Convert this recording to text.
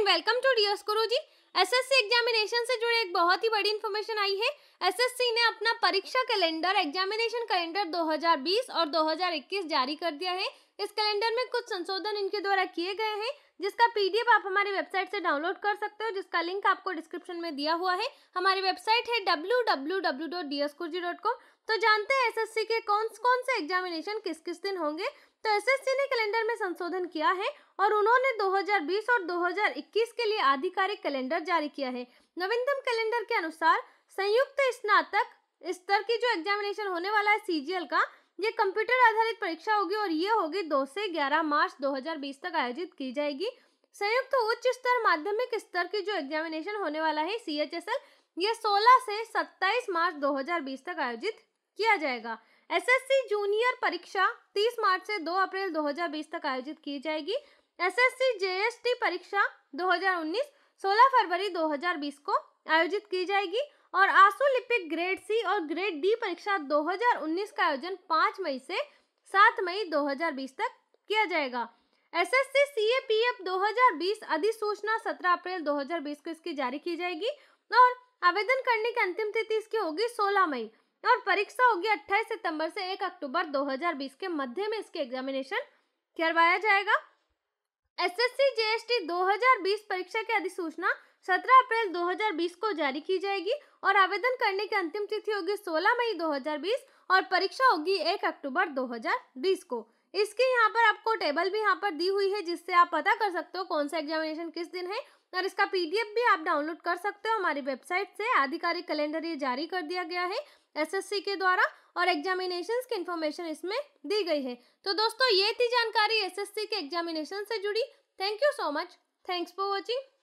and welcome to dear Guruji SSC examination से जुड़े एक बहुत ही बड़ी इन्फॉर्मेशन आई है एसएससी ने अपना परीक्षा कैलेंडर एग्जामिनेशन कैलेंडर 2020 और 2021 जारी कर दिया है इस कैलेंडर में कुछ संशोधन इनके द्वारा किए गए हैं जिसका पीडीएफ आप हमारी वेबसाइट से डाउनलोड कर सकते हो जिसका लिंक आपको डिस्क्रिप्शन में दिया हुआ है हमारी वेबसाइट है www.dskurji.com तो जानते हैं एसएससी के कौन कौन से एग्जामिनेशन किस किस दिन होंगे तो एसएससी ने कैलेंडर में संशोधन किया है और उन्होंने 2020 और 2021 के लिए आधिकारिक कैलेंडर जारी किया है नवीनतम कैलेंडर के अनुसार संयुक्त स्नातक स्तर की जो एग्जामिनेशन होने वाला है सीजीएल का ये कंप्यूटर आधारित परीक्षा होगी और ये होगी दो से ग्यारह मार्च 2020 तक आयोजित की जाएगी संयुक्त उच्च स्तर माध्यमिक स्तर की जो एग्जामिनेशन होने वाला है सी एच एस एल ये सोलह से सत्ताईस मार्च 2020 तक आयोजित किया जाएगा एसएससी जूनियर परीक्षा 30 मार्च से 2 अप्रैल 2020 तक आयोजित की जाएगी एसएससी जेएसटी परीक्षा 2019 16 फरवरी 2020 को आयोजित की जाएगी और आसोलिपिक ग्रेड सी और ग्रेड डी परीक्षा 2019 का आयोजन 5 मई से 7 मई 2020 तक किया जाएगा दो हजार बीस अधिसूचना सत्रह अप्रैल बीस को इसकी जारी की जाएगी और आवेदन करने की अंतिम तिथि इसकी होगी सोलह मई और परीक्षा होगी अट्ठाईस सितम्बर से एक अक्टूबर दो हजार बीस के मध्य में इसके एग्जामिनेशन करवाया जाएगा एसएससी जीएसटी 2020 परीक्षा की अधिसूचना 17 अप्रैल 2020 को जारी की जाएगी और आवेदन करने की अंतिम तिथि होगी 16 मई 2020 और परीक्षा होगी 1 अक्टूबर 2020 को इसकी यहाँ पर आपको टेबल भी यहाँ पर दी हुई है जिससे आप पता कर सकते हो कौन सा एग्जामिनेशन किस दिन है और इसका पीडीएफ भी आप डाउनलोड कर सकते हो हमारी वेबसाइट से आधिकारिक कैलेंडर ये जारी कर दिया गया है एसएससी के द्वारा और एग्जामिनेशन की इन्फॉर्मेशन इसमें दी गई है तो दोस्तों ये थी जानकारी एसएससी के एग्जामिनेशन से जुड़ी thank you so much thanks for watching